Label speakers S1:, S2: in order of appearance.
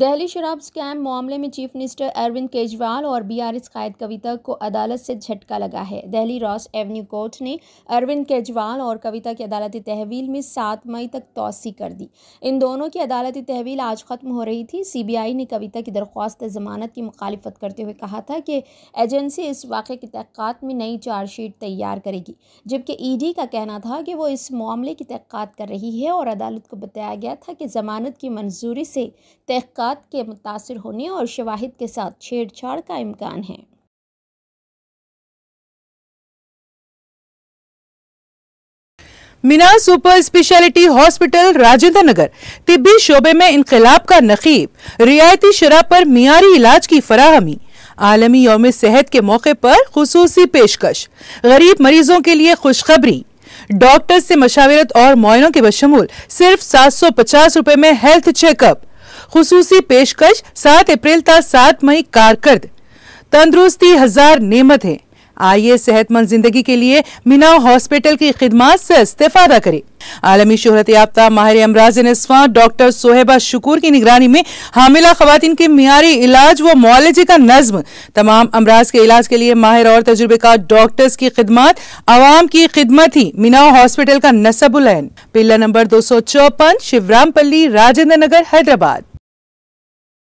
S1: दिल्ली शराब स्कैम मामले में चीफ मिनिस्टर अरविंद केजरीवाल और बीआरएस कायद कविता को अदालत से झटका लगा है दिल्ली रॉस एवेन्यू कोर्ट ने अरविंद केजरीवाल और कविता की अदालती तहवील में सात मई तक तोसी कर दी इन दोनों की अदालती तहवील आज ख़त्म हो रही थी सीबीआई ने कविता की दरख्वास्त जमानत की मुखालफत करते हुए कहा था कि एजेंसी इस वाक़े की तहक़ात में नई चार्जशीट तैयार करेगी जबकि डी का कहना था कि वो इस मामले की तहक़ात कर रही है और अदालत को बताया गया था कि जमानत की मंजूरी से तहक़ात तहकीक़ात के मुतासर होने और शवाहद के साथ छेड़छाड़ का इम्कान है
S2: Meena
S3: super speciality hospital Rajendra Nagar तिब्बी शोबे में इनकलाब का नकीब रियायती शराब पर मीरी इलाज की फराहमी आलमी योम सेहत के मौके पर खसूसी पेशकश गरीब मरीजों के लिए खुशखबरी डॉक्टर से मशावरत और मुआयनों के बशमूल सिर्फ सात सौ पचास रुपए में हेल्थ चेकअप ખુસૂસી पेशकश सात अप्रैल तक सात मई कारकर्द तंदुरुस्ती हजार नेमत है आइए सेहतमंद जिंदगी के लिए मीनाओ हॉस्पिटल की खिदमत से इस्तेफादा करें आलमी शहरत याफ्ता माहिर अमराज नस्वा डॉक्टर सोहेबा शकूर की निगरानी में हामिला खातन के मीरी इलाज व मुआलजे का नज्म तमाम अमराज के इलाज के लिए माहिर और तजुर्बेकार डॉक्टर्स की खिदमत आवाम की खिदमत ही मीनाओ हॉस्पिटल का नसबुल पिल्ला नंबर दो सौ चौपन शिवरामपल्ली राजेंद्र नगर हैदराबाद